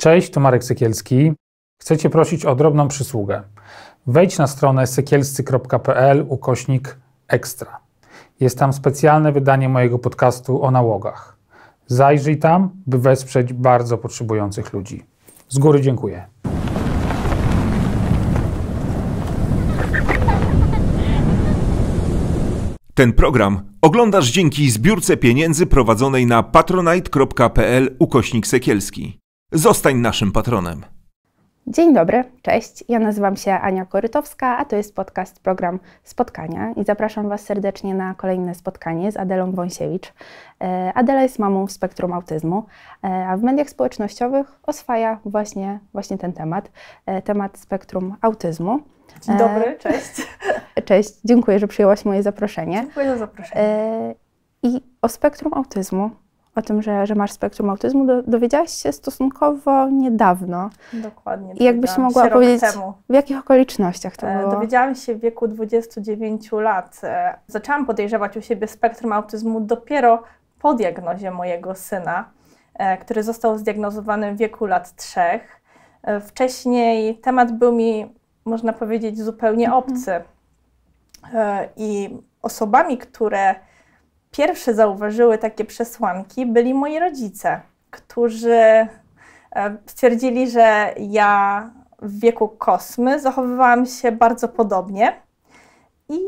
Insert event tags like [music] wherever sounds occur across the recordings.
Cześć, to Marek Sekielski. Chcecie prosić o drobną przysługę. Wejdź na stronę sekielscy.pl ukośnik ekstra. Jest tam specjalne wydanie mojego podcastu o nałogach. Zajrzyj tam, by wesprzeć bardzo potrzebujących ludzi. Z góry dziękuję. Ten program oglądasz dzięki zbiórce pieniędzy prowadzonej na patronite.pl ukośnik sekielski. Zostań naszym patronem. Dzień dobry, cześć. Ja nazywam się Ania Korytowska, a to jest podcast program Spotkania i zapraszam Was serdecznie na kolejne spotkanie z Adelą Wąsiewicz. E, Adela jest mamą w spektrum autyzmu, e, a w mediach społecznościowych oswaja właśnie, właśnie ten temat, e, temat spektrum autyzmu. Dzień dobry, cześć. [laughs] Cześć, dziękuję, że przyjęłaś moje zaproszenie. Dziękuję za zaproszenie. I o spektrum autyzmu o tym, że, że masz spektrum autyzmu, do, dowiedziałaś się stosunkowo niedawno. Dokładnie. I jakbyś mogła powiedzieć, temu. w jakich okolicznościach to e, było? Dowiedziałam się w wieku 29 lat. E, zaczęłam podejrzewać u siebie spektrum autyzmu dopiero po diagnozie mojego syna, e, który został zdiagnozowany w wieku lat trzech. Wcześniej temat był mi, można powiedzieć, zupełnie mhm. obcy. I osobami, które pierwsze zauważyły takie przesłanki, byli moi rodzice, którzy e, stwierdzili, że ja w wieku kosmy zachowywałam się bardzo podobnie i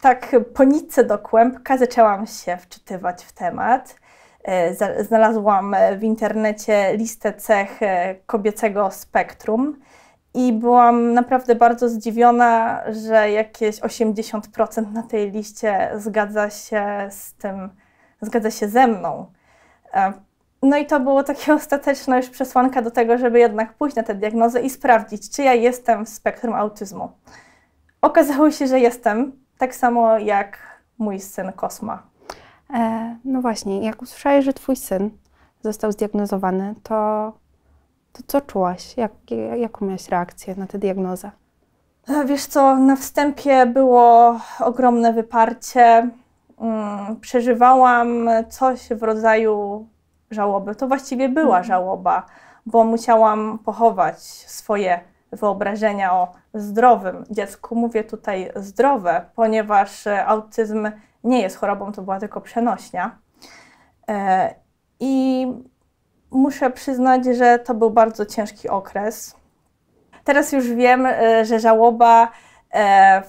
tak po nitce do kłębka zaczęłam się wczytywać w temat. E, znalazłam w internecie listę cech e, kobiecego spektrum i byłam naprawdę bardzo zdziwiona, że jakieś 80% na tej liście zgadza się z tym, zgadza się ze mną. E, no i to było takie [laughs] ostateczna już przesłanka do tego, żeby jednak pójść na tę diagnozę i sprawdzić, czy ja jestem w spektrum autyzmu. Okazało się, że jestem, tak samo jak mój syn Kosma. E, no właśnie, jak usłyszałeś, że twój syn został zdiagnozowany, to to co czułaś? Jak, jaką miałaś reakcję na tę diagnozę? E, wiesz co, na wstępie było ogromne wyparcie. Mm, przeżywałam coś w rodzaju żałoby. To właściwie była mhm. żałoba, bo musiałam pochować swoje wyobrażenia o zdrowym dziecku. Mówię tutaj zdrowe, ponieważ e, autyzm nie jest chorobą, to była tylko przenośnia. E, I muszę przyznać, że to był bardzo ciężki okres. Teraz już wiem, y, że żałoba e,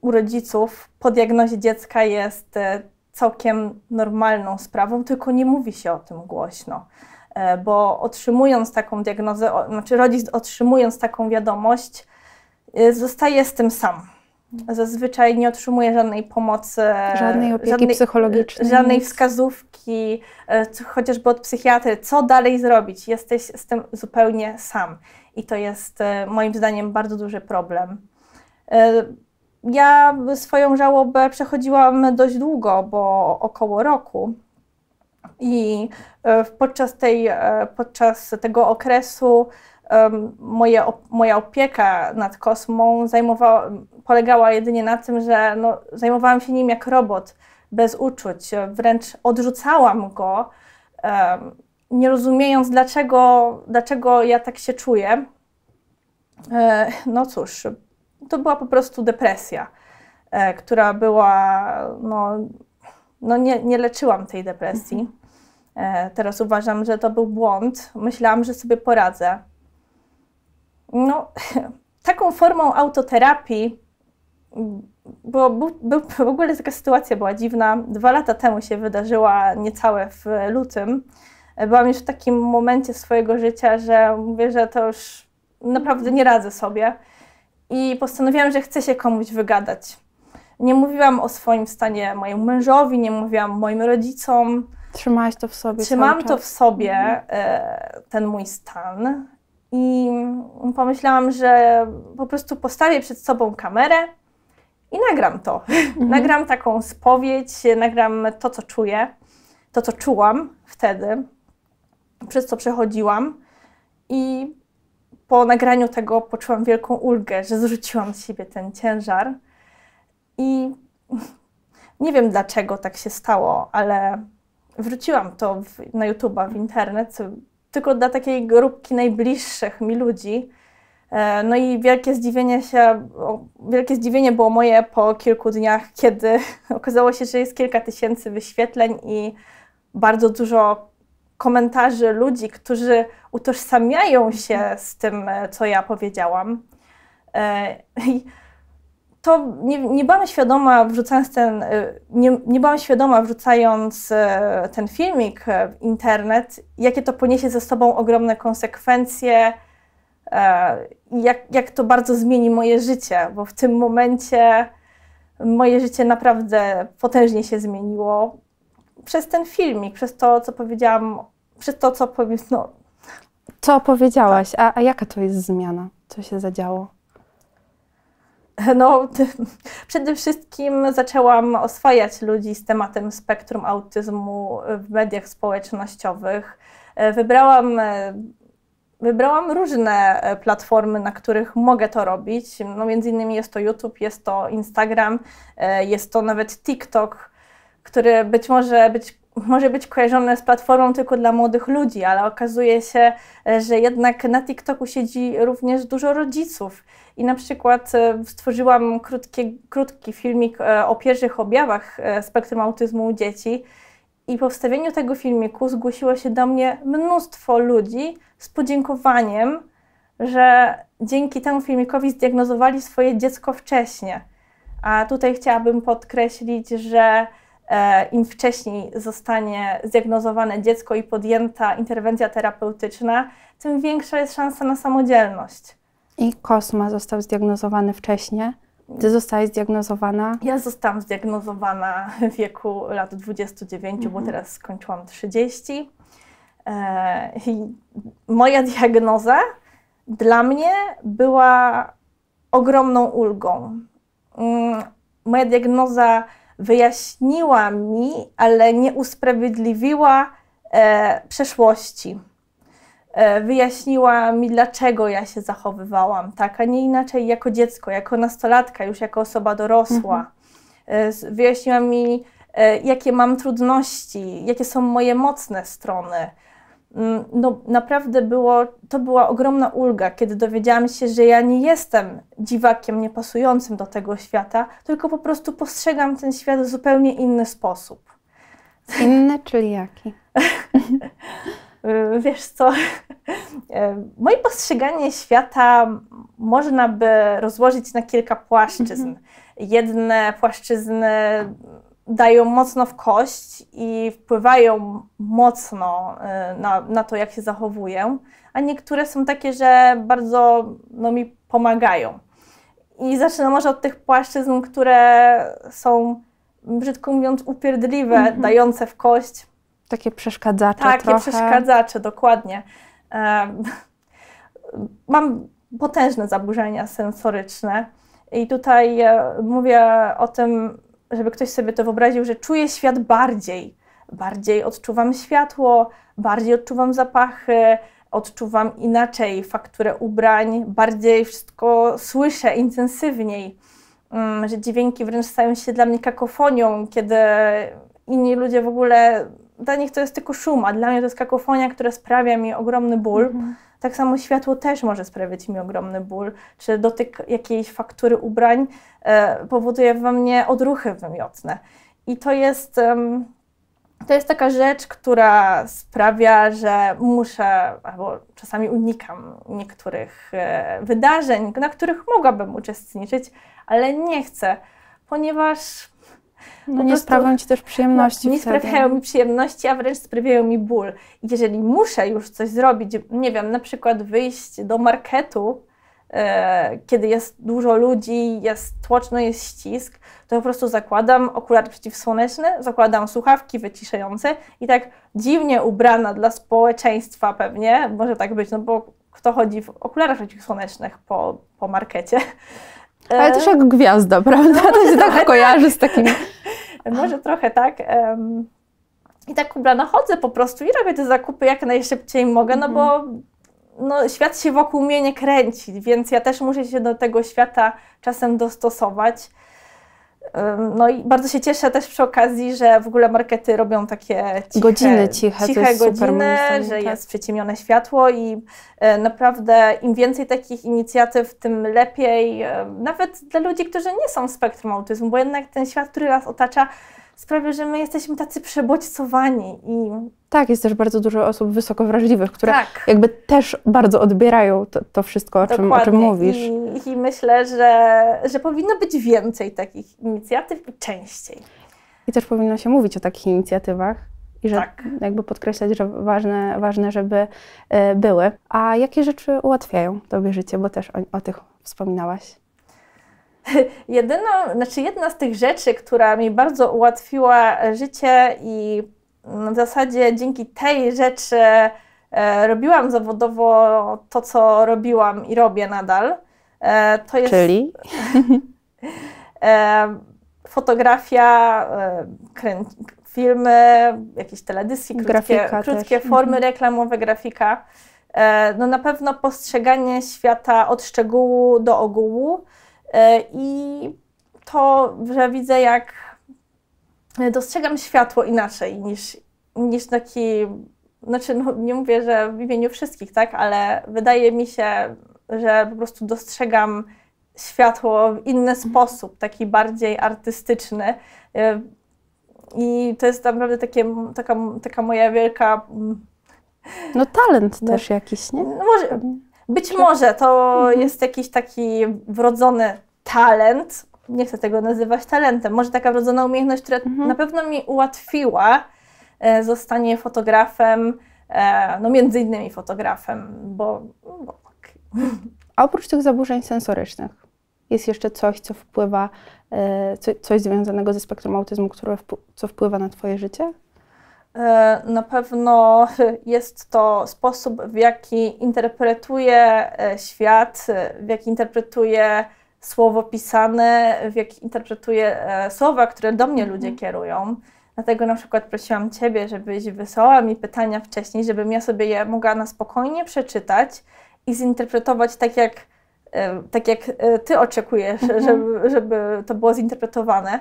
u rodziców po diagnozie dziecka jest e, całkiem normalną sprawą, tylko nie mówi się o tym głośno. E, bo otrzymując taką diagnozę, znaczy rodzic otrzymując taką wiadomość, zostaje z tym sam Zazwyczaj nie otrzymuje żadnej pomocy, żadnej opieki żadnej, psychologicznej, żadnej wskazówki, e, chociażby od psychiatry, co dalej zrobić. Jesteś z tym zupełnie sam. I to jest e, moim zdaniem bardzo duży problem. E, ja swoją żałobę przechodziłam dość długo, bo około roku. I podczas, tej, podczas tego okresu moje, moja opieka nad kosmą zajmowała, polegała jedynie na tym, że no, zajmowałam się nim jak robot, bez uczuć. Wręcz odrzucałam go, nie rozumiejąc, dlaczego, dlaczego ja tak się czuję. E, no cóż, to była po prostu depresja, e, która była. No, no nie, nie leczyłam tej depresji. Mhm. E, teraz uważam, że to był błąd. Myślałam, że sobie poradzę no, [laughs] taką formą autoterapii, bo był, był, w ogóle taka sytuacja była dziwna. Dwa lata temu się wydarzyła, niecałe w lutym. Byłam już w takim momencie swojego życia, że mówię, że to już naprawdę nie radzę sobie. I postanowiłam, że chcę się komuś wygadać. Nie mówiłam o swoim stanie mojemu mężowi, nie mówiłam moim rodzicom. Trzymałaś to w sobie. Trzymam to w sobie, mhm. e, ten mój stan. I pomyślałam, że po prostu postawię przed sobą kamerę i nagram to. [laughs] Mhm. nagram taką spowiedź, nagram to, co czuję, to, co czułam wtedy, przez co przechodziłam. I po nagraniu tego poczułam wielką ulgę, że zrzuciłam z siebie ten ciężar. I [laughs] nie wiem dlaczego tak się stało, ale wrzuciłam to w, na YouTube'a, w internet, tylko dla takiej grupki najbliższych mi ludzi. E, no i wielkie zdziwienie się, wielkie zdziwienie było moje po kilku dniach, kiedy [laughs] okazało się, że jest kilka tysięcy wyświetleń i bardzo dużo komentarzy ludzi, którzy utożsamiają się z tym, e, co ja powiedziałam. E, [laughs] I to nie, nie byłam świadoma, wrzucając ten, y, nie, nie byłam świadoma, wrzucając y, ten filmik y, w internet, jakie to poniesie ze sobą ogromne konsekwencje, e, jak, jak to bardzo zmieni moje życie, bo w tym momencie moje życie naprawdę potężnie się zmieniło przez ten filmik, przez to, co powiedziałam, przez to, co powiedz, no. Co powiedziałaś, a, a jaka to jest zmiana? Co się zadziało? [laughs] No, [laughs] przede wszystkim zaczęłam oswajać ludzi z tematem spektrum autyzmu w mediach społecznościowych. E, wybrałam, e, wybrałam różne e, platformy, na których mogę to robić. No, między innymi jest to YouTube, jest to Instagram, jest to nawet TikTok, który być może być może być kojarzone z platformą tylko dla młodych ludzi, ale okazuje się, że jednak na TikToku siedzi również dużo rodziców, i na przykład e, stworzyłam krótki, krótki filmik e, o pierwszych objawach e, spektrum autyzmu u dzieci. I po wstawieniu tego filmiku zgłosiło się do mnie mnóstwo ludzi z podziękowaniem, że dzięki temu filmikowi zdiagnozowali swoje dziecko wcześniej. A tutaj chciałabym podkreślić, że im wcześniej zostanie zdiagnozowane dziecko i podjęta interwencja terapeutyczna, tym większa jest szansa na samodzielność. I Kosma został zdiagnozowany wcześniej. Ty zostałaś zdiagnozowana? Ja zostałam zdiagnozowana w wieku lat 29, mhm. bo teraz skończyłam 30. E, I moja diagnoza dla mnie była ogromną ulgą. Mm, moja diagnoza wyjaśniła mi, ale nie usprawiedliwiła e, przeszłości. E, wyjaśniła mi, dlaczego ja się zachowywałam tak, a nie inaczej jako dziecko, jako nastolatka, już jako osoba dorosła. Mhm. E, wyjaśniła mi, e, jakie mam trudności, jakie są moje mocne strony. Mm, no, naprawdę było, to była ogromna ulga, kiedy dowiedziałam się, że ja nie jestem dziwakiem niepasującym do tego świata, tylko po prostu postrzegam ten świat w zupełnie inny sposób. Inny, czyli jaki? [laughs] Y, wiesz co, [laughs] y, moje postrzeganie świata można by rozłożyć na kilka płaszczyzn. Mhm. Jedne płaszczyzny dają mocno w kość i wpływają mocno y, na, na to, jak się zachowuję, a niektóre są takie, że bardzo no, mi pomagają. I zacznę może od tych płaszczyzn, które są, brzydko mówiąc, upierdliwe, mm -hmm. dające w kość, takie przeszkadzacze Takie trochę. przeszkadzacze, dokładnie. [laughs] Mam potężne zaburzenia sensoryczne i tutaj e, mówię o tym, żeby ktoś sobie to wyobraził, że czuję świat bardziej. Bardziej odczuwam światło, bardziej odczuwam zapachy, odczuwam inaczej fakturę ubrań, bardziej wszystko słyszę intensywniej, mm, że dźwięki wręcz stają się dla mnie kakofonią, kiedy inni ludzie w ogóle dla nich to jest tylko szum, a dla mnie to jest kakofonia, która sprawia mi ogromny ból. Mhm. Tak samo światło też może sprawiać mi ogromny ból, czy dotyk jakiejś faktury ubrań e, powoduje we mnie odruchy wymiotne. I to jest, um, to jest taka rzecz, która sprawia, że muszę, albo czasami unikam niektórych e, wydarzeń, na których mogłabym uczestniczyć, ale nie chcę, ponieważ no nie sprawią ci też no, przyjemności. No, nie wtedy. sprawiają mi przyjemności, a wręcz sprawiają mi ból. Jeżeli muszę już coś zrobić, nie wiem, na przykład wyjść do marketu, e, kiedy jest dużo ludzi, jest tłoczno, jest ścisk, to po prostu zakładam okulary przeciwsłoneczne, zakładam słuchawki wyciszające i tak dziwnie ubrana dla społeczeństwa pewnie, może tak być, no bo kto chodzi w okularach przeciwsłonecznych po, po markecie, ale też jak gwiazda, prawda? No, to się tak, tak kojarzy z tak. takim... [laughs] Może trochę tak. I tak ubrana no chodzę po prostu i robię te zakupy jak najszybciej mogę, no bo mhm. no, świat się wokół mnie nie kręci, więc ja też muszę się do tego świata czasem dostosować. No i bardzo się cieszę też przy okazji, że w ogóle markety robią takie ciche, godziny ciche, ciche godziny, że tak. jest przyciemnione światło i e, naprawdę im więcej takich inicjatyw, tym lepiej, e, nawet dla ludzi, którzy nie są z spektrum autyzmu, bo jednak ten świat, który nas otacza, sprawia, że my jesteśmy tacy przebodźcowani i... Tak, jest też bardzo dużo osób wysoko wrażliwych, które tak. jakby też bardzo odbierają to, to wszystko, o czym, o czym, mówisz. I, I, myślę, że, że powinno być więcej takich inicjatyw i częściej. I też powinno się mówić o takich inicjatywach i że tak. jakby podkreślać, że ważne, ważne żeby e, były. A jakie rzeczy ułatwiają Tobie życie, bo też o, o tych wspominałaś? [laughs] Jedyną, znaczy jedna z tych rzeczy, która mi bardzo ułatwiła życie i w zasadzie dzięki tej rzeczy e, robiłam zawodowo to, co robiłam i robię nadal. E, to jest Czyli? [laughs] E, fotografia, filmy, jakieś teledyski, krótkie, krótkie mhm. formy reklamowe, grafika. No na pewno postrzeganie świata od szczegółu do ogółu E, I to, że widzę, jak dostrzegam światło inaczej niż, niż taki. Znaczy, no, nie mówię, że w imieniu wszystkich, tak, ale wydaje mi się, że po prostu dostrzegam światło w inny mhm. sposób, taki bardziej artystyczny. E, I to jest naprawdę takie, taka, taka moja wielka. Mm, no, talent no, też jakiś, nie? No może, być może to mhm. jest jakiś taki wrodzony talent, nie chcę tego nazywać talentem, może taka wrodzona umiejętność, która mhm. na pewno mi ułatwiła e, zostanie fotografem, e, no między innymi fotografem, bo, bo okay. A oprócz tych zaburzeń sensorycznych, jest jeszcze coś, co wpływa, e, co, coś związanego ze spektrum autyzmu, które co wpływa na Twoje życie? E, na pewno [laughs] jest to sposób, w jaki interpretuje e, świat, w jaki interpretuje słowo pisane, w jaki interpretuje e, słowa, które do mnie ludzie mhm. kierują. Dlatego na przykład prosiłam Ciebie, żebyś wysłała mi pytania wcześniej, żebym ja sobie je mogła na spokojnie przeczytać i zinterpretować tak, jak, tak jak Ty oczekujesz, mhm. żeby, żeby to było zinterpretowane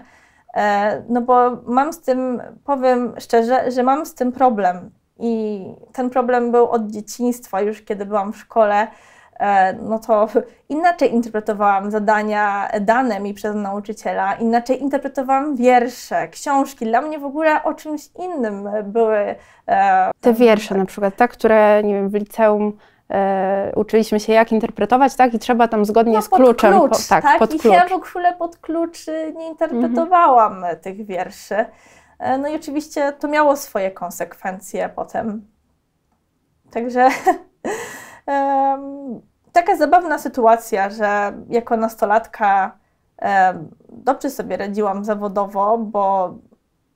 E, no bo mam z tym, powiem szczerze, że mam z tym problem. I ten problem był od dzieciństwa, już kiedy byłam w szkole. E, no to [laughs] inaczej interpretowałam zadania dane mi przez nauczyciela, inaczej interpretowałam wiersze, książki. Dla mnie w ogóle o czymś innym były. E, te wiersze na przykład, tak, które nie wiem, w liceum E, uczyliśmy się, jak interpretować, tak? I trzeba tam zgodnie no, z kluczem. Klucz, po, tak, tak? Pod I ja w ogóle pod klucz y, nie interpretowałam mhm. tych wierszy. E, no i oczywiście to miało swoje konsekwencje potem. Także [laughs] taka zabawna sytuacja, że jako nastolatka dobrze sobie radziłam zawodowo, bo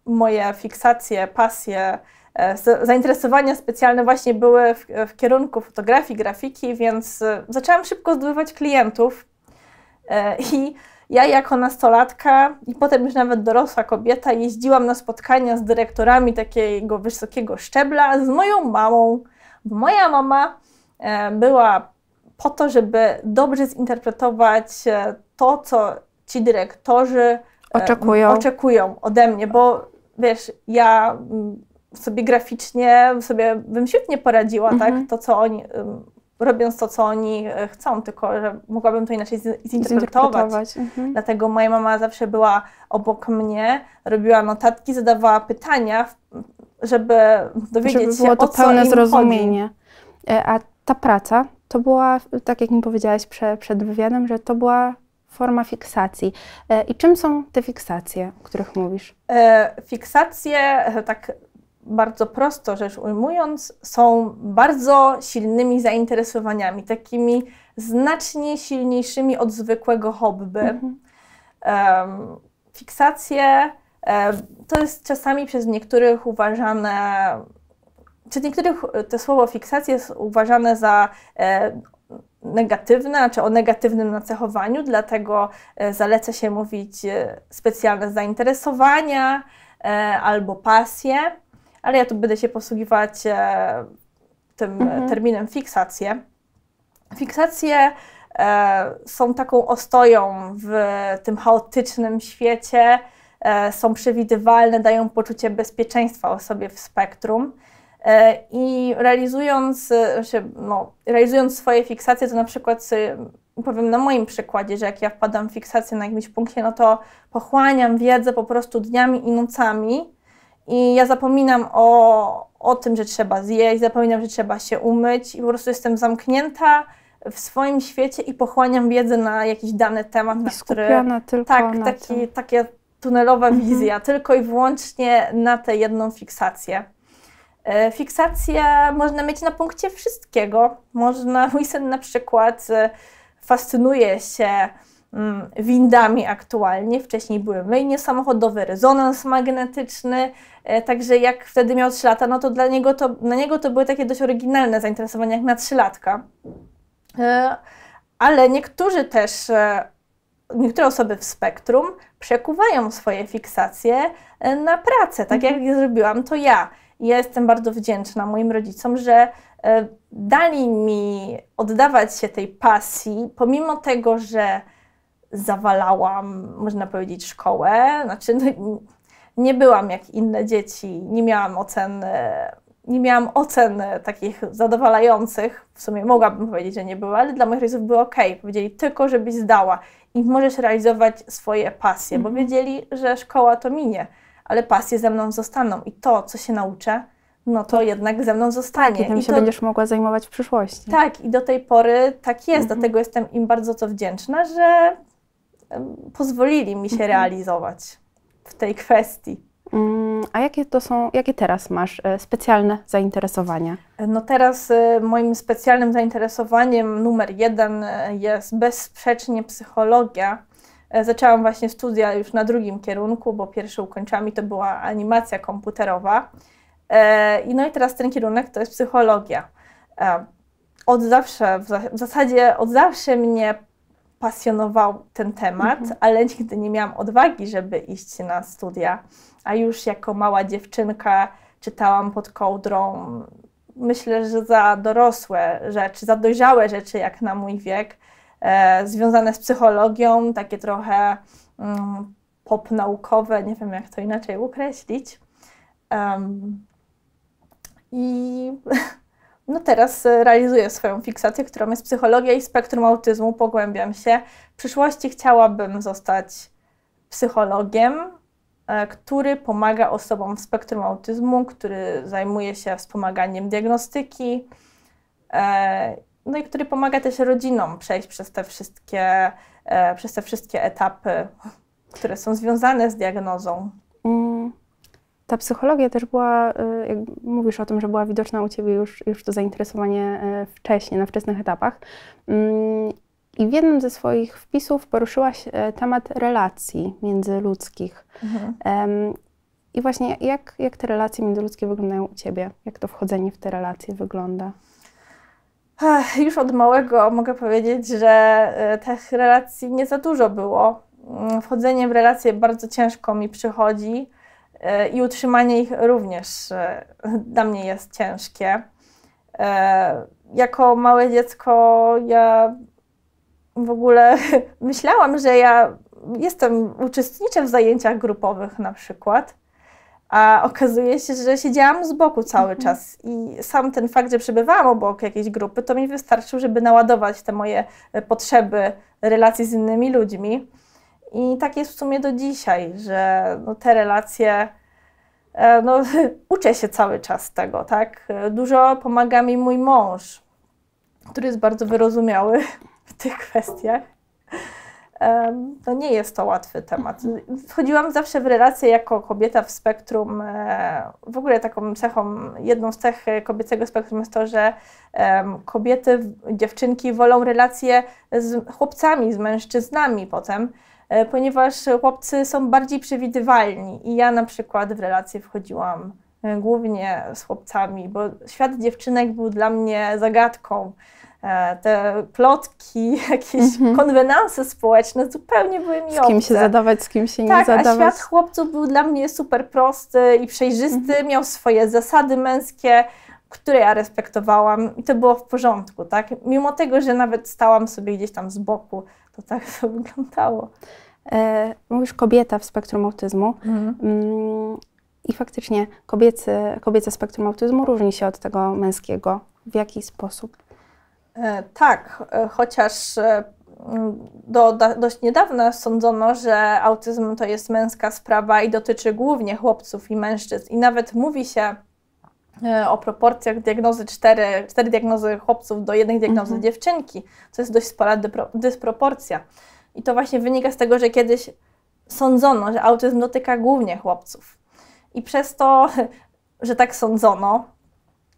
moje fiksacje, pasje E, zainteresowania specjalne właśnie były w, w, kierunku fotografii, grafiki, więc e, zaczęłam szybko zdobywać klientów. E, I ja jako nastolatka i potem już nawet dorosła kobieta jeździłam na spotkania z dyrektorami takiego wysokiego szczebla z moją mamą, moja mama była po to, żeby dobrze zinterpretować to, co ci dyrektorzy oczekują, oczekują ode mnie, bo wiesz, ja mm, sobie graficznie sobie bym świetnie poradziła, tak? mhm. tak? To, co oni, robiąc to, co oni e, chcą, tylko że mogłabym to inaczej zinterpretować. zinterpretować. Mhm. Dlatego moja mama zawsze była obok mnie, robiła notatki, zadawała pytania, żeby dowiedzieć żeby się, było to pełne zrozumienie. Chodzi. E, a ta praca to była, tak jak mi powiedziałaś prze, przed wywiadem, że to była forma fiksacji. E, I czym są te fiksacje, o których mówisz? E, fiksacje, tak bardzo prosto rzecz ujmując, są bardzo silnymi zainteresowaniami, takimi znacznie silniejszymi od zwykłego hobby. Mhm. Um, fiksacje um, to jest czasami przez niektórych uważane, przez niektórych e, to słowo fiksacje jest uważane za e, negatywne, czy o negatywnym nacechowaniu, dlatego e, zaleca się mówić specjalne zainteresowania albo pasje ale ja tu będę się posługiwać e, tym e, mhm. terminem fiksacje. Fiksacje e, są taką ostoją w tym chaotycznym świecie, są przewidywalne, dają poczucie bezpieczeństwa osobie w spektrum. I realizując, znaczy, no, realizując swoje fiksacje, to na przykład powiem na moim przykładzie, że jak ja wpadam w fiksację na jakimś punkcie, no to pochłaniam wiedzę po prostu dniami i nocami, i ja zapominam o, o tym, że trzeba zjeść, zapominam, że trzeba się umyć i po prostu jestem zamknięta w swoim świecie i pochłaniam wiedzę na jakiś dany temat, na który... tylko tak, na taki, takie tunelowa mhm. wizja, mhm. tylko i wyłącznie na tę jedną fiksację. E, fiksację można mieć na punkcie wszystkiego. Można, Wilson na przykład e, fascynuje się Mm, windami aktualnie. Wcześniej były myjnie samochodowe, rezonans magnetyczny, e, także jak wtedy miał 3 lata, no to dla niego to, na niego to były takie dość oryginalne zainteresowania jak na 3 latka. E, ale niektórzy też, e, niektóre osoby w spektrum przekuwają swoje fiksacje na pracę, tak mhm. jak mhm. zrobiłam to ja. Ja jestem bardzo wdzięczna moim rodzicom, że dali mi oddawać się tej pasji, pomimo tego, że zawalałam, można powiedzieć, szkołę. Znaczy, no, nie byłam jak inne dzieci, nie miałam ocen, nie miałam ocen takich zadowalających. W sumie mogłabym powiedzieć, że nie były, ale dla moich rodziców było ok. Powiedzieli tylko, żebyś zdała i możesz realizować swoje pasje, bo mhm. wiedzieli, że szkoła to minie, ale pasje ze mną zostaną i to, co się nauczę, no to tak. jednak ze mną zostanie. Tak, i tym się będziesz mogła zajmować w przyszłości. Tak, i do tej pory tak jest, mhm. dlatego jestem im bardzo to wdzięczna, że pozwolili mi się mhm. realizować w tej kwestii. Mm, a jakie to są, jakie teraz masz e, specjalne zainteresowania? No teraz e, moim specjalnym zainteresowaniem numer jeden e, jest bezsprzecznie psychologia. Zaczęłam właśnie studia już na drugim kierunku, bo pierwszy ukończyłam i to była animacja komputerowa. I no i teraz ten kierunek to jest psychologia. Od zawsze, w zasadzie od zawsze mnie pasjonował ten temat, mhm. ale nigdy nie miałam odwagi, żeby iść na studia. A już jako mała dziewczynka czytałam pod kołdrą, myślę, że za dorosłe rzeczy, za dojrzałe rzeczy jak na mój wiek, e, związane z psychologią, takie trochę mm, popnaukowe, nie wiem jak to inaczej określić. Um, I [laughs] no teraz e, realizuję swoją fiksację, którą jest psychologia i spektrum autyzmu, pogłębiam się. W przyszłości chciałabym zostać psychologiem, e, który pomaga osobom w spektrum autyzmu, który zajmuje się wspomaganiem diagnostyki, e, no i który pomaga też rodzinom przejść przez te wszystkie, przez te wszystkie etapy, które są związane z diagnozą. Mm. Ta psychologia też była, y, jak mówisz o tym, że była widoczna u Ciebie już, już to zainteresowanie y, wcześniej, na wczesnych etapach. Mm, I w jednym ze swoich wpisów poruszyłaś y, temat relacji międzyludzkich. Mhm. I właśnie jak, jak te relacje międzyludzkie wyglądają u Ciebie? Jak to wchodzenie w te relacje wygląda? Ech, już od małego mogę powiedzieć, że tych relacji nie za dużo było. Mm, wchodzenie w relacje bardzo ciężko mi przychodzi. E, i utrzymanie ich również e, dla mnie jest ciężkie. E, jako małe dziecko ja w ogóle [laughs] myślałam, że ja jestem, uczestniczę w zajęciach grupowych na przykład, a okazuje się, że siedziałam z boku cały mhm. czas i sam ten fakt, że przebywałam obok jakiejś grupy, to mi wystarczył, żeby naładować te moje potrzeby relacji z innymi ludźmi. I tak jest w sumie do dzisiaj, że no, te relacje, e, no, [laughs] uczę się cały czas tego, tak? Dużo pomaga mi mój mąż, który jest bardzo wyrozumiały w tych kwestiach. No nie jest to łatwy temat. Wchodziłam zawsze w relacje jako kobieta w spektrum. E, w ogóle taką cechą, jedną z cech kobiecego spektrum jest to, że kobiety, dziewczynki wolą relacje z chłopcami, z mężczyznami potem, E, ponieważ chłopcy są bardziej przewidywalni i ja na przykład w relacje wchodziłam e, głównie z chłopcami, bo świat dziewczynek był dla mnie zagadką. E, te plotki, [laughs] jakieś mm -hmm. konwenanse społeczne zupełnie były mi Z kim obce. się zadawać, z kim się nie tak, zadawać. A świat chłopców był dla mnie super prosty i przejrzysty, mm -hmm. miał swoje zasady męskie, które ja respektowałam i to było w porządku, tak? Mimo tego, że nawet stałam sobie gdzieś tam z boku, to tak [laughs] to wyglądało. E, mówisz kobieta w spektrum autyzmu. Mhm. Mm, I faktycznie kobiecy, kobiece spektrum autyzmu różni się od tego męskiego. W jaki sposób? E, tak, e, chociaż e, mm, do, do, dość niedawno sądzono, że autyzm to jest męska sprawa i dotyczy głównie chłopców i mężczyzn. I nawet mówi się E, o proporcjach diagnozy 4, 4 diagnozy chłopców do jednej diagnozy mhm. dziewczynki, co jest dość spora dysproporcja. I to właśnie wynika z tego, że kiedyś sądzono, że autyzm dotyka głównie chłopców. I przez to, że tak sądzono,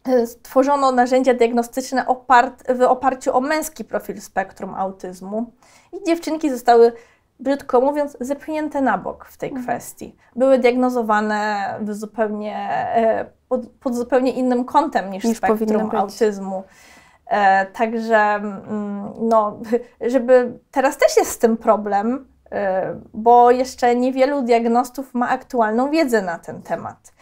e, stworzono narzędzia diagnostyczne opart w oparciu o męski profil spektrum autyzmu. I dziewczynki zostały brzydko mówiąc, zepchnięte na bok w tej mhm. kwestii. Były diagnozowane w zupełnie, e, pod, pod zupełnie innym kątem niż, niż spektrum autyzmu. E, także, mm, no, [laughs] żeby teraz też jest z tym problem, e, bo jeszcze niewielu diagnostów ma aktualną wiedzę na ten temat.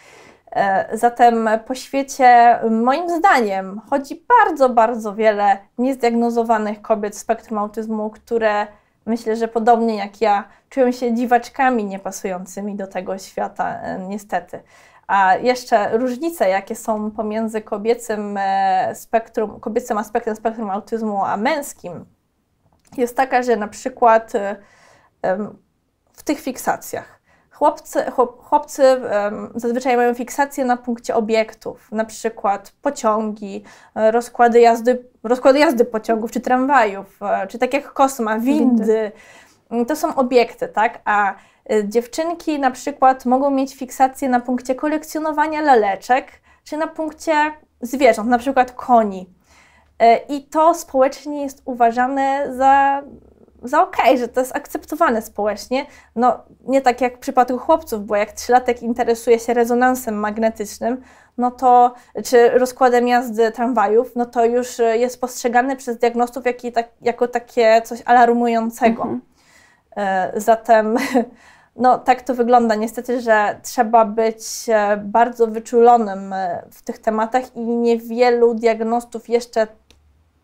E, zatem po świecie, moim zdaniem, chodzi bardzo, bardzo wiele niezdiagnozowanych kobiet z spektrum autyzmu, które myślę, że podobnie jak ja, czują się dziwaczkami niepasującymi do tego świata, e, niestety. A jeszcze różnice, jakie są pomiędzy kobiecym, e, spektrum, kobiecym aspektem spektrum autyzmu a męskim, jest taka, że na przykład e, w tych fiksacjach Chłopcy, chłop, chłopcy um, zazwyczaj mają fiksację na punkcie obiektów, na przykład pociągi, e, rozkłady jazdy, rozkłady jazdy pociągów czy tramwajów, e, czy tak jak kosma, windy. Mm, to są obiekty, tak? A e, dziewczynki na przykład mogą mieć fiksację na punkcie kolekcjonowania laleczek, czy na punkcie zwierząt, na przykład koni. I to społecznie jest uważane za za okej, okay, że to jest akceptowane społecznie. No nie tak jak w przypadku chłopców, bo jak trzylatek interesuje się rezonansem magnetycznym, no to, czy rozkładem jazdy tramwajów, no to już e, jest postrzegany przez diagnostów jak, tak, jako takie coś alarmującego. Mhm. E, zatem [laughs] no, tak to wygląda. Niestety, że trzeba być e, bardzo wyczulonym w tych tematach i niewielu diagnostów jeszcze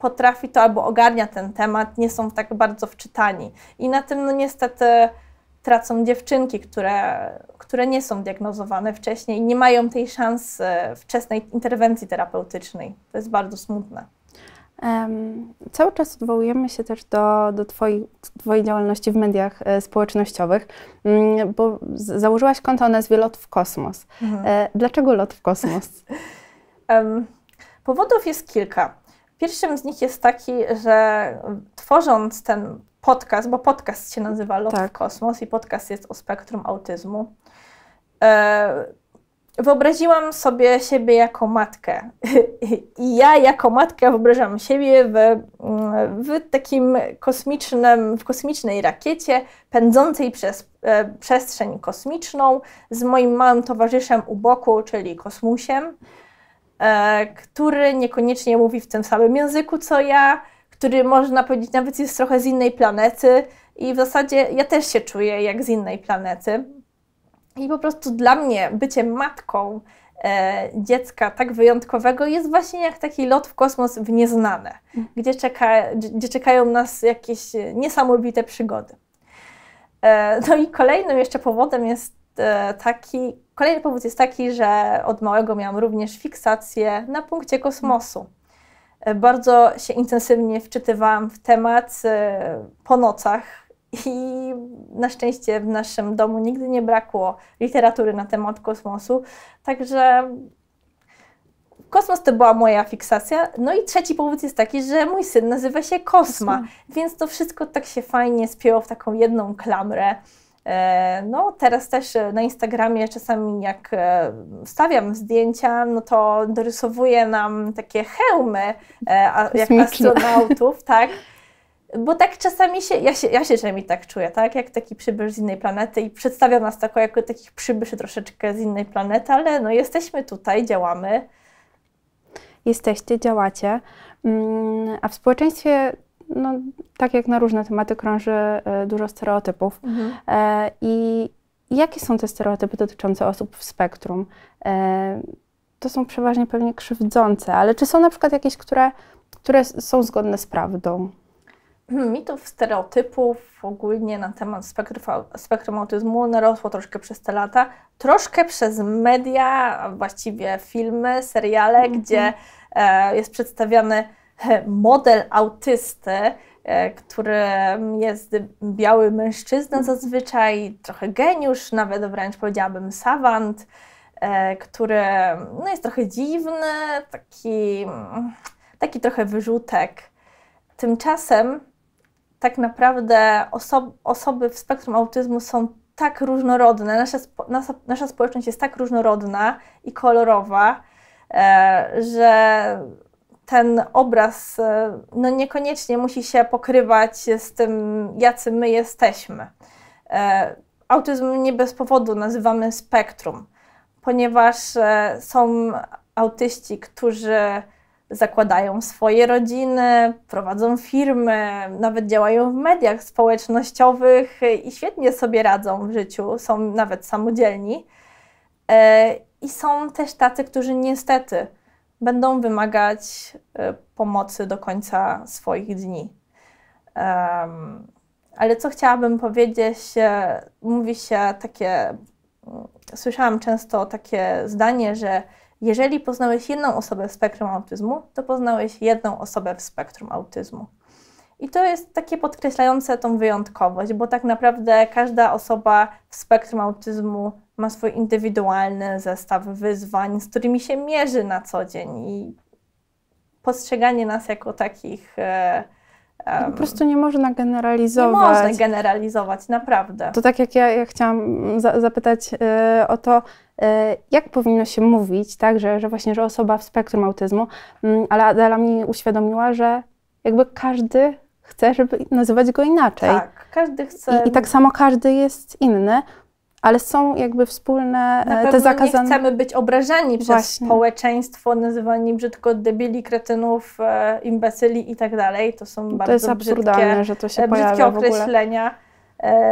potrafi to albo ogarnia ten temat, nie są tak bardzo wczytani. I na tym no niestety tracą dziewczynki, które, które nie są diagnozowane wcześniej i nie mają tej szansy wczesnej interwencji terapeutycznej. To jest bardzo smutne. Um, cały czas odwołujemy się też do, do Twojej działalności w mediach e, społecznościowych, m, mm, bo z, założyłaś konto o nazwie Lot w Kosmos. Mhm. E, dlaczego Lot w Kosmos? um, [laughs] powodów jest kilka. Pierwszym z nich jest taki, że tworząc ten podcast, bo podcast się nazywa Lot tak. w Kosmos i podcast jest o spektrum autyzmu, e, wyobraziłam sobie siebie jako matkę. [laughs] I ja jako matka wyobrażam siebie w, w takim kosmicznym, w kosmicznej rakiecie pędzącej przez e, przestrzeń kosmiczną z moim małym towarzyszem u boku, czyli kosmusiem. E, który niekoniecznie mówi w tym samym języku co ja, który można powiedzieć nawet jest trochę z innej planety i w zasadzie ja też się czuję jak z innej planety. I po prostu dla mnie bycie matką e, dziecka tak wyjątkowego jest właśnie jak taki lot w kosmos w nieznane, gdzie, czeka, gdzie czekają nas jakieś niesamowite przygody. E, no i kolejnym jeszcze powodem jest taki, Kolejny powód jest taki, że od małego miałam również fiksację na punkcie kosmosu. Bardzo się intensywnie wczytywałam w temat y, po nocach i na szczęście w naszym domu nigdy nie brakło literatury na temat kosmosu. Także kosmos to była moja fiksacja. No i trzeci powód jest taki, że mój syn nazywa się Kosma, Kosma. więc to wszystko tak się fajnie spięło w taką jedną klamrę. E, no, teraz też na Instagramie czasami jak e, wstawiam zdjęcia, no to dorysowuje nam takie hełmy e, jak astronautów, tak? Bo tak czasami się, ja się, ja się tak czuję, tak? Jak taki przybysz z innej planety i przedstawia nas tako jako takich przybyszy troszeczkę z innej planety, ale no jesteśmy tutaj, działamy. Jesteście, działacie. Mm, a w społeczeństwie no, tak jak na różne tematy krąży e, dużo stereotypów. Mhm. E, I jakie są te stereotypy dotyczące osób w spektrum? E, to są przeważnie pewnie krzywdzące, ale czy są na przykład jakieś, które, które są zgodne z prawdą? Hmm, mitów, stereotypów ogólnie na temat spektrum, spektrum autyzmu narosło troszkę przez te lata. Troszkę przez media, właściwie filmy, seriale, gdzie mhm. e, jest przedstawiany model autysty, e, który jest biały mężczyzna mhm. zazwyczaj, trochę geniusz, nawet wręcz powiedziałabym savant, e, który no, jest trochę dziwny, taki, taki trochę wyrzutek. Tymczasem tak naprawdę oso osoby w spektrum autyzmu są tak różnorodne, nasza, spo nasza, nasza społeczność jest tak różnorodna i kolorowa, e, że ten obraz e, no niekoniecznie musi się pokrywać z tym, jacy my jesteśmy. E, autyzm nie bez powodu nazywamy spektrum, ponieważ e, są autyści, którzy zakładają swoje rodziny, prowadzą firmy, nawet działają w mediach społecznościowych i świetnie sobie radzą w życiu, są nawet samodzielni. I są też tacy, którzy niestety będą wymagać y, pomocy do końca swoich dni. Um, ale co chciałabym powiedzieć, mówi się takie, mm, słyszałam często takie zdanie, że jeżeli poznałeś jedną osobę w spektrum autyzmu, to poznałeś jedną osobę w spektrum autyzmu. I to jest takie podkreślające tą wyjątkowość, bo tak naprawdę każda osoba w spektrum autyzmu ma swój indywidualny zestaw wyzwań, z którymi się mierzy na co dzień. I postrzeganie nas jako takich. Um, po prostu nie można generalizować. Nie można generalizować, naprawdę. To tak jak ja, ja chciałam za, zapytać yy, o to, e, jak powinno się mówić, tak, że, że właśnie, że osoba w spektrum autyzmu, mm, ale Adela mi uświadomiła, że jakby każdy chce, żeby nazywać go inaczej. Tak, każdy chce. I, i tak samo każdy jest inny, ale są jakby wspólne Na e, te zakazane. Nie chcemy być obrażani przez Właśnie. społeczeństwo, nazywani brzydko debili, kretynów, e, imbecyli i tak dalej. To są bardzo to jest absurdalne, brzydkie, że to się e, brzydkie określenia.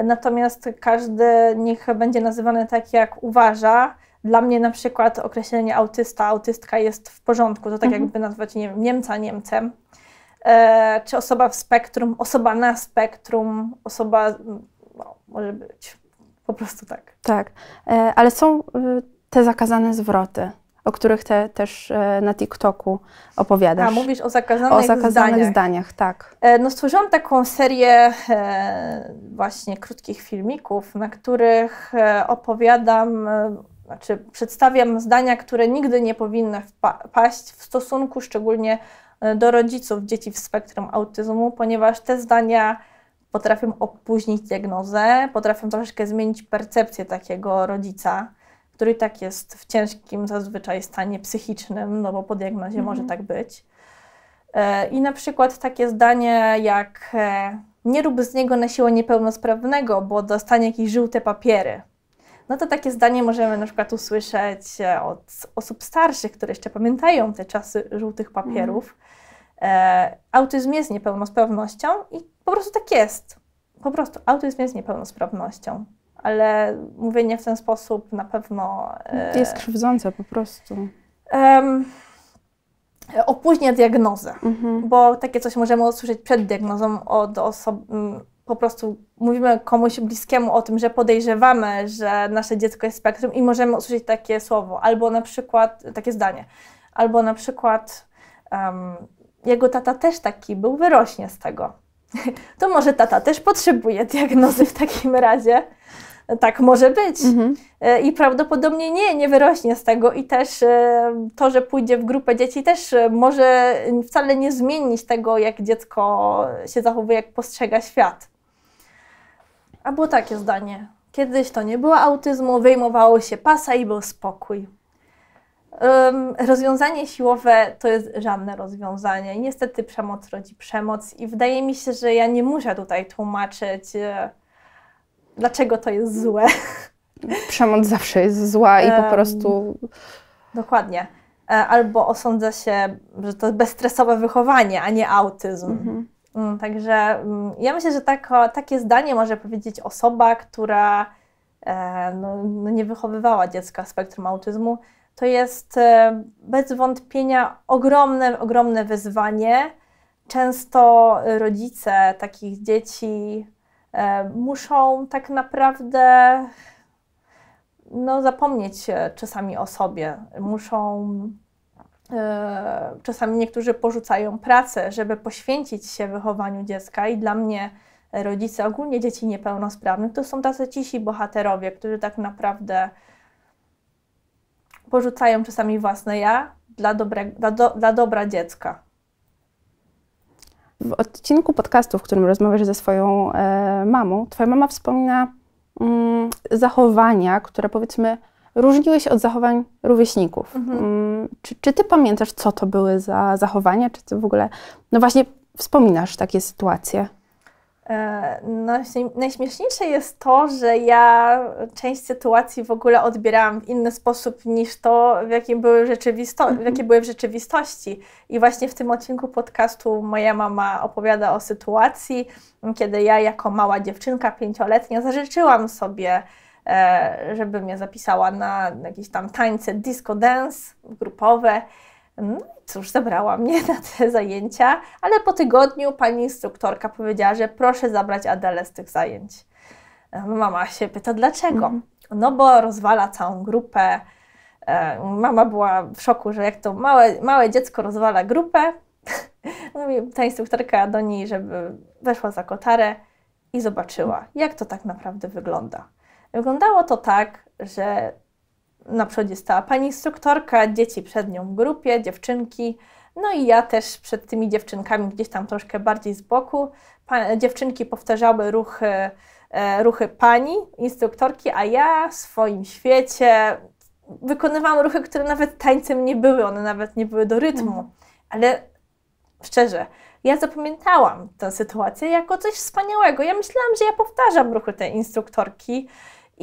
natomiast każdy niech będzie nazywany tak, jak uważa. Dla mnie na przykład określenie autysta, autystka jest w porządku. To tak mhm. jakby nazwać nie wiem, Niemca Niemcem. E, czy osoba w spektrum, osoba na spektrum, osoba, no, może być po prostu tak. Tak, e, ale są y, te zakazane zwroty, o których te, też e, na TikToku opowiadasz. A, mówisz o zakazanych, o zakazanych zdaniach. zdaniach tak. No stworzyłam taką serię właśnie krótkich filmików, na których opowiadam znaczy przedstawiam zdania, które nigdy nie powinny paść w stosunku szczególnie E, do rodziców dzieci w spektrum autyzmu, ponieważ te zdania potrafią opóźnić diagnozę, potrafią troszeczkę zmienić percepcję takiego rodzica, który tak jest w ciężkim zazwyczaj stanie psychicznym, no bo po diagnozie mhm. może tak być. E, I na przykład takie zdanie jak e, nie rób z niego na siłę niepełnosprawnego, bo dostanie jakieś żółte papiery. No to takie zdanie możemy na przykład usłyszeć e, od osób starszych, które jeszcze pamiętają te czasy żółtych papierów. E, autyzm jest niepełnosprawnością i po prostu tak jest. Po prostu autyzm jest niepełnosprawnością. Ale mówienie w ten sposób na pewno. E, jest krzywdzące po prostu. E, opóźnia diagnozę, mhm. bo takie coś możemy usłyszeć przed diagnozą od osoby po prostu mówimy komuś bliskiemu o tym, że podejrzewamy, że nasze dziecko jest spektrum i możemy usłyszeć takie słowo, albo na przykład takie zdanie, albo na przykład um, jego tata też taki był, wyrośnie z tego. [laughs] to może tata też potrzebuje diagnozy w takim razie. Tak może być. Mhm. E, I prawdopodobnie nie, nie wyrośnie z tego. I też e, to, że pójdzie w grupę dzieci, też e, może wcale nie zmienić tego, jak dziecko się zachowuje, jak postrzega świat. A było takie zdanie. Kiedyś to nie było autyzmu, wyjmowało się pasa i był spokój. Um, rozwiązanie siłowe to jest żadne rozwiązanie. Niestety przemoc rodzi przemoc i wydaje mi się, że ja nie muszę tutaj tłumaczyć, e, dlaczego to jest złe. Przemoc zawsze jest zła i po prostu. Dokładnie. E, albo osądza się, że to jest bezstresowe wychowanie, a nie autyzm. Mhm. Mm. Także mm, ja myślę, że takie zdanie może powiedzieć osoba, która e, no, no nie wychowywała dziecka spektrum autyzmu. To jest e, bez wątpienia ogromne, ogromne wyzwanie. Często rodzice takich dzieci e, muszą tak naprawdę no, zapomnieć czasami o sobie. Muszą E, czasami niektórzy porzucają pracę, żeby poświęcić się wychowaniu dziecka, i dla mnie rodzice, ogólnie dzieci niepełnosprawnych, to są tacy cisi bohaterowie, którzy tak naprawdę porzucają czasami własne ja dla, dobre, dla, do, dla dobra dziecka. W odcinku podcastu, w którym rozmawiasz ze swoją e, mamą, twoja mama wspomina mm, zachowania, które powiedzmy różniły się od zachowań rówieśników. Mhm. Mm, czy, czy ty pamiętasz, co to były za zachowania? Czy ty w ogóle, no właśnie, wspominasz takie sytuacje? E, no, najśmieszniejsze jest to, że ja część sytuacji w ogóle odbierałam w inny sposób niż to, w jakim były, rzeczywisto- jakie mhm. były w rzeczywistości. I właśnie w tym odcinku podcastu moja mama opowiada o sytuacji, kiedy ja jako mała dziewczynka pięcioletnia zażyczyłam sobie E, żeby mnie zapisała na jakieś tam tańce disco dance grupowe. No i cóż, zabrała mnie na te zajęcia, ale po tygodniu pani instruktorka powiedziała, że proszę zabrać Adelę z tych zajęć. E, mama się pyta, dlaczego? Mhm. No bo rozwala całą grupę. E, mama była w szoku, że jak to małe, małe dziecko rozwala grupę. [laughs] Mówi ta instruktorka do niej, żeby weszła za kotarę i zobaczyła, jak to tak naprawdę wygląda. Wyglądało to tak, że na przodzie stała pani instruktorka, dzieci przed nią w grupie, dziewczynki, no i ja też przed tymi dziewczynkami gdzieś tam troszkę bardziej z boku. Pa, dziewczynki powtarzały ruchy, e, ruchy pani instruktorki, a ja w swoim świecie wykonywałam ruchy, które nawet tańcem nie były, one nawet nie były do rytmu. Mhm. Ale szczerze, ja zapamiętałam tę sytuację jako coś wspaniałego. Ja myślałam, że ja powtarzam ruchy tej instruktorki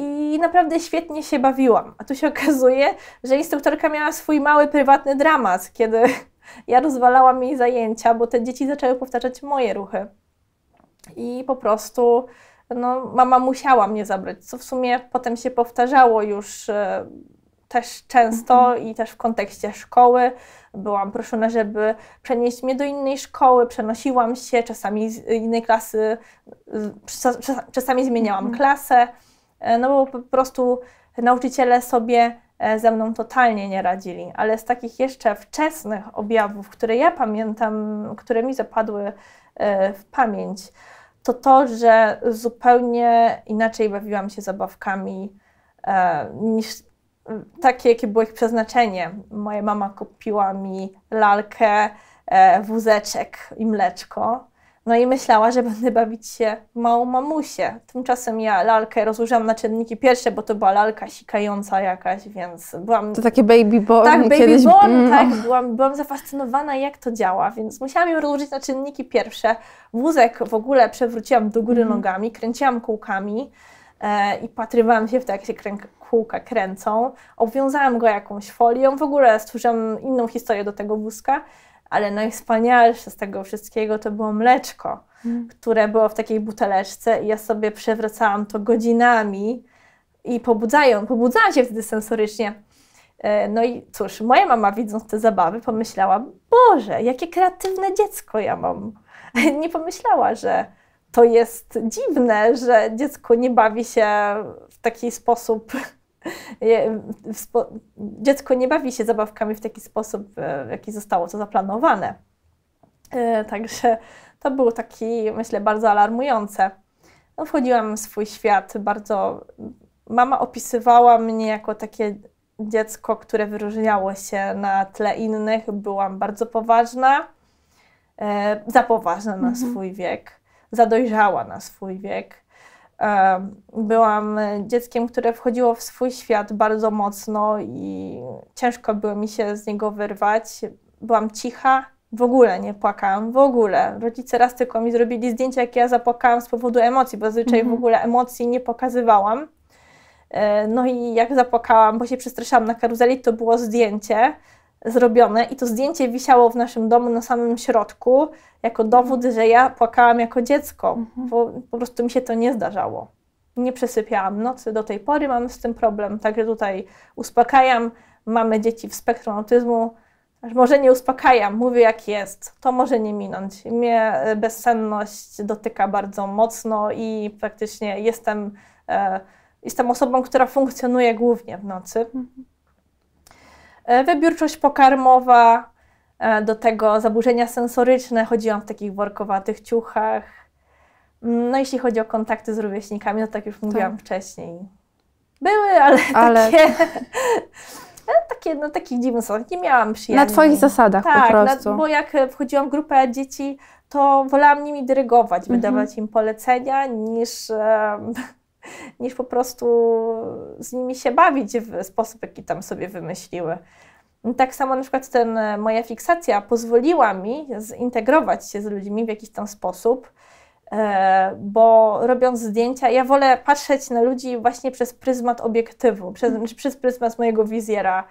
i naprawdę świetnie się bawiłam. A tu się okazuje, że instruktorka miała swój mały prywatny dramat, kiedy [laughs] ja rozwalałam jej zajęcia, bo te dzieci zaczęły powtarzać moje ruchy. I po prostu no, mama musiała mnie zabrać, co w sumie potem się powtarzało już e, też często mhm. i też w kontekście szkoły. Byłam proszona, żeby przenieść mnie do innej szkoły, przenosiłam się, czasami z innej klasy, czasami zmieniałam mhm. klasę. E, no bo po prostu nauczyciele sobie e, ze mną totalnie nie radzili, ale z takich jeszcze wczesnych objawów, które ja pamiętam, które mi zapadły e, w pamięć, to to, że zupełnie inaczej bawiłam się zabawkami niż takie, jakie było ich przeznaczenie. Moja mama kupiła mi lalkę, wózeczek i mleczko no i myślała, że będę bawić się małą mamusię. Tymczasem ja lalkę rozłożyłam na czynniki pierwsze, bo to była lalka sikająca jakaś, więc byłam... To takie baby born Tak, baby kiedyś... born, tak. No. Byłam, byłam zafascynowana, jak to działa, więc musiałam ją rozłożyć na czynniki pierwsze. Wózek w ogóle przewróciłam do góry mm. nogami, kręciłam kółkami e, i patrywałam się w to, jak się kółka kręcą. Obwiązałam go jakąś folią, w ogóle stworzyłam inną historię do tego wózka ale najwspanialsze z tego wszystkiego to było mleczko, mm. które było w takiej buteleczce i ja sobie przewracałam to godzinami i pobudzają, pobudzałam się wtedy sensorycznie. E, no i cóż, moja mama widząc te zabawy pomyślała, Boże, jakie kreatywne dziecko ja mam. [laughs] Nie pomyślała, że to jest dziwne, że dziecko nie bawi się w taki sposób dziecko nie bawi się zabawkami w taki sposób, w e, jaki zostało to zaplanowane. E, także to było taki, myślę, bardzo alarmujące. No, wchodziłam w swój świat bardzo. Mama opisywała mnie jako takie dziecko, które wyróżniało się na tle innych. Byłam bardzo poważna, e, za poważna na mhm. swój wiek, za dojrzała na swój wiek. Byłam dzieckiem, które wchodziło w swój świat bardzo mocno i ciężko było mi się z niego wyrwać. Byłam cicha, w ogóle nie płakałam, w ogóle. Rodzice raz tylko mi zrobili zdjęcia, jak ja zapłakałam z powodu emocji, bo zazwyczaj w mhm. ogóle emocji nie pokazywałam. E, no i jak zapłakałam, bo się przestraszałam na karuzeli, to było zdjęcie zrobione i to zdjęcie wisiało w naszym domu na samym środku jako dowód, mhm. że ja płakałam jako dziecko, mhm. bo po prostu mi się to nie zdarzało. Nie przesypiałam nocy, do tej pory mam z tym problem, także tutaj uspokajam, mamy dzieci w spektrum autyzmu, może nie uspokajam, mówię jak jest, to może nie minąć. Mnie e, bezsenność dotyka bardzo mocno i praktycznie jestem, e, jestem osobą, która funkcjonuje głównie w nocy. Mhm. E, wybiórczość pokarmowa, e, do tego zaburzenia sensoryczne, chodziłam w takich workowatych ciuchach. Mm, no jeśli chodzi o kontakty z rówieśnikami, to no, tak już tak. mówiłam tak. wcześniej. Były, ale, [laughs] ale... takie... E, takie, no, takich dziwnych Nie miałam przyjaciół. Na Twoich zasadach tak, po prostu. Tak, bo jak wchodziłam w grupę dzieci, to wolałam nimi dyrygować, mhm. wydawać im polecenia, niż niż po prostu z nimi się bawić w sposób, jaki tam sobie wymyśliły. No tak samo na przykład ten, e, moja fiksacja pozwoliła mi zintegrować się z ludźmi w jakiś tam sposób, e, bo robiąc zdjęcia, ja wolę patrzeć na ludzi właśnie przez pryzmat obiektywu, przez, mhm. przez pryzmat mojego wizjera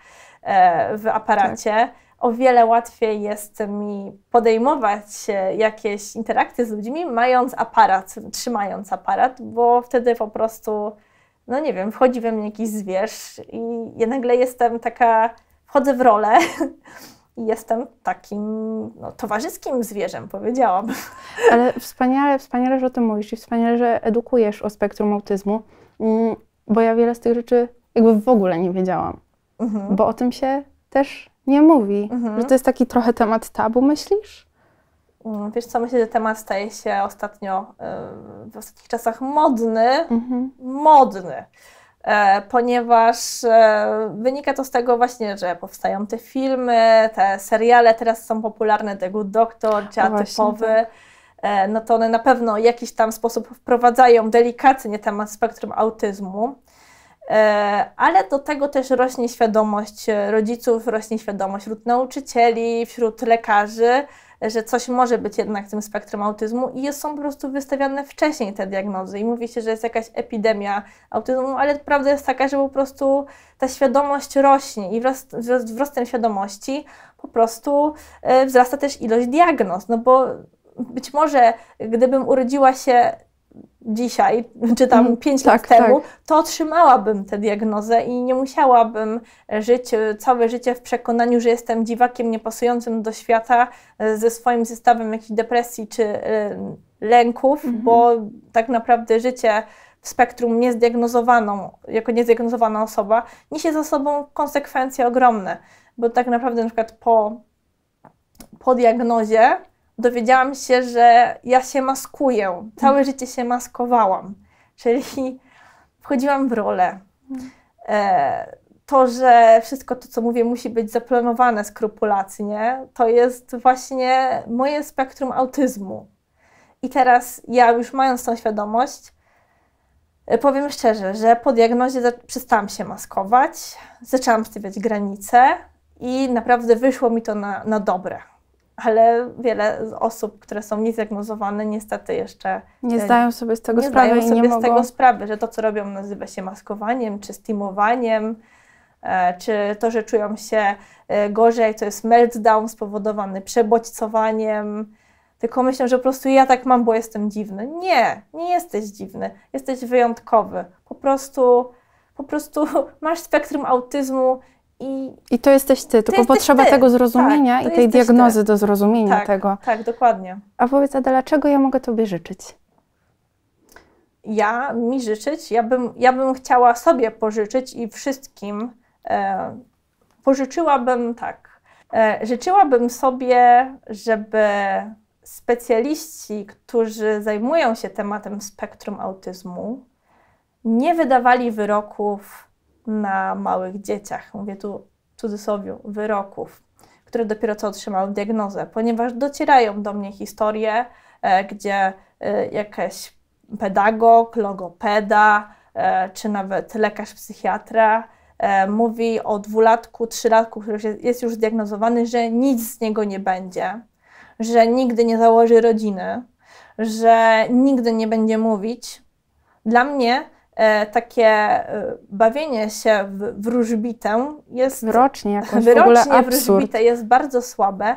e, w aparacie. Tak o wiele łatwiej jest mi podejmować e, jakieś interakcje z ludźmi, mając aparat, trzymając aparat, bo wtedy po prostu, no nie wiem, wchodzi we mnie jakiś zwierz i ja nagle jestem taka, wchodzę w rolę [laughs] jestem takim no, towarzyskim zwierzem, powiedziałabym. [laughs] Ale wspaniale, wspaniale, że o tym mówisz i wspaniale, że edukujesz o spektrum autyzmu, mm, bo ja wiele z tych rzeczy jakby w ogóle nie wiedziałam, mhm. bo o tym się też nie mówi. Mhm. Że to jest taki trochę temat tabu, myślisz? Mm, wiesz co, myślę, że temat staje się ostatnio, y, w ostatnich czasach modny, mhm. modny, e, ponieważ e, wynika to z tego właśnie, że powstają te filmy, te seriale teraz są popularne, The Good Doctor, Dziatypowy, no tak. E, no to one na pewno w jakiś tam sposób wprowadzają delikatnie temat spektrum autyzmu. E, ale do tego też rośnie świadomość e, rodziców, rośnie świadomość wśród nauczycieli, wśród lekarzy, że coś może być jednak tym spektrum autyzmu i są po prostu wystawiane wcześniej te diagnozy i mówi się, że jest jakaś epidemia autyzmu, ale prawda jest taka, że po prostu ta świadomość rośnie i wraz z wzrostem świadomości po prostu e, wzrasta też ilość diagnoz, no bo być może gdybym urodziła się dzisiaj, czy tam mm, pięć tak, lat temu, tak. to otrzymałabym tę diagnozę i nie musiałabym żyć e, całe życie w przekonaniu, że jestem dziwakiem niepasującym do świata e, ze swoim zestawem jakichś depresji czy e, lęków, mhm. bo tak naprawdę życie w spektrum niezdiagnozowaną, jako niezdiagnozowana osoba, niesie za sobą konsekwencje ogromne, bo tak naprawdę na przykład po, po diagnozie dowiedziałam się, że ja się maskuję. Całe życie się maskowałam, czyli [laughs] wchodziłam w rolę. E, to, że wszystko to, co mówię, musi być zaplanowane skrupulatnie, to jest właśnie moje spektrum autyzmu. I teraz ja już mając tą świadomość, e, powiem szczerze, że po diagnozie przestałam się maskować, zaczęłam stawiać granice i naprawdę wyszło mi to na, na dobre ale wiele osób, które są niezdiagnozowane, niestety jeszcze nie e, zdają sobie z tego nie sprawy. Zdają sobie nie z mogą... tego sprawy, że to, co robią, nazywa się maskowaniem czy steamowaniem. E, czy to, że czują się e, gorzej, to jest meltdown spowodowany przebodźcowaniem, tylko myślę, że po prostu ja tak mam, bo jestem dziwny. Nie, nie jesteś dziwny, jesteś wyjątkowy. Po prostu, po prostu [laughs] masz spektrum autyzmu i, I to jesteś ty, tylko potrzeba ty. tego zrozumienia tak, i tej diagnozy ty. do zrozumienia tak, tego. Tak, dokładnie. A powiedz, a dlaczego ja mogę tobie życzyć? Ja mi życzyć, ja bym, ja bym chciała sobie pożyczyć i wszystkim e, pożyczyłabym tak. E, życzyłabym sobie, żeby specjaliści, którzy zajmują się tematem spektrum autyzmu, nie wydawali wyroków na małych dzieciach, mówię tu w cudzysłowie, wyroków, które dopiero co otrzymały diagnozę, ponieważ docierają do mnie historie, e, gdzie e, jakaś pedagog, logopeda, e, czy nawet lekarz psychiatra mówi o dwulatku, trzylatku, który jest już zdiagnozowany, że nic z niego nie będzie, że nigdy nie założy rodziny, że nigdy nie będzie mówić. Dla mnie E, takie e, bawienie się w wróżbitę jest... Wyrocznie jakoś, wyrocznie wróżbite jest bardzo słabe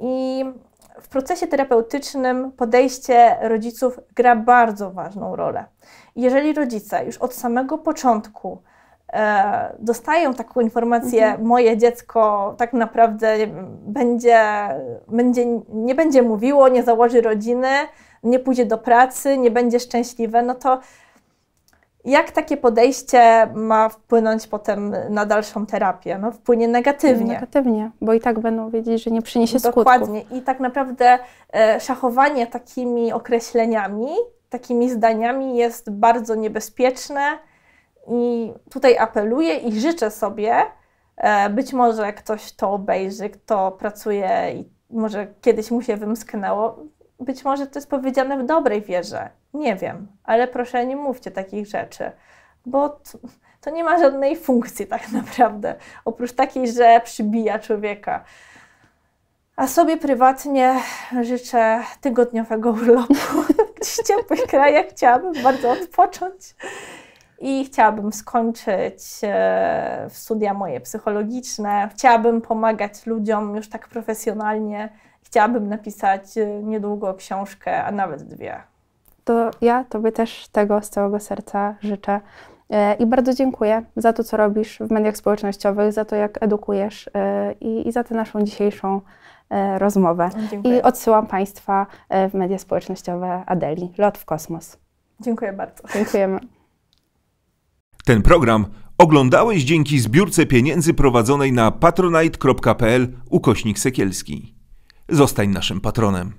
i w procesie terapeutycznym podejście rodziców gra bardzo ważną rolę. Jeżeli rodzice już od samego początku e, dostają taką informację, mhm. moje dziecko tak naprawdę będzie, będzie, nie będzie mówiło, nie założy rodziny, nie pójdzie do pracy, nie będzie szczęśliwe, no to jak takie podejście ma wpłynąć potem na dalszą terapię? No, wpłynie negatywnie. Negatywnie, bo i tak będą wiedzieć, że nie przyniesie skutku. Dokładnie. I tak naprawdę e, szachowanie takimi określeniami, takimi zdaniami jest bardzo niebezpieczne. I tutaj apeluję i życzę sobie, e, być może ktoś to obejrzy, kto pracuje i może kiedyś mu się wymsknęło, być może to jest powiedziane w dobrej wierze, nie wiem, ale proszę nie mówcie takich rzeczy, bo to, to nie ma żadnej funkcji tak [laughs] naprawdę, oprócz takiej, że przybija człowieka. A sobie prywatnie życzę tygodniowego urlopu w ciepłych krajach. Chciałabym bardzo odpocząć i chciałabym skończyć e, studia moje psychologiczne. Chciałabym pomagać ludziom już tak profesjonalnie chciałabym napisać y, niedługo książkę, a nawet dwie. To ja Tobie też tego z całego serca życzę. E, I bardzo dziękuję za to, co robisz w mediach społecznościowych, za to, jak edukujesz e, i, i za tę naszą dzisiejszą e, rozmowę. Dziękuję. I odsyłam Państwa w media społecznościowe Adeli. Lot w kosmos. Dziękuję bardzo. Dziękujemy. Ten program oglądałeś dzięki zbiórce pieniędzy prowadzonej na patronite.pl ukośnik Sekielski. Zostań naszym patronem.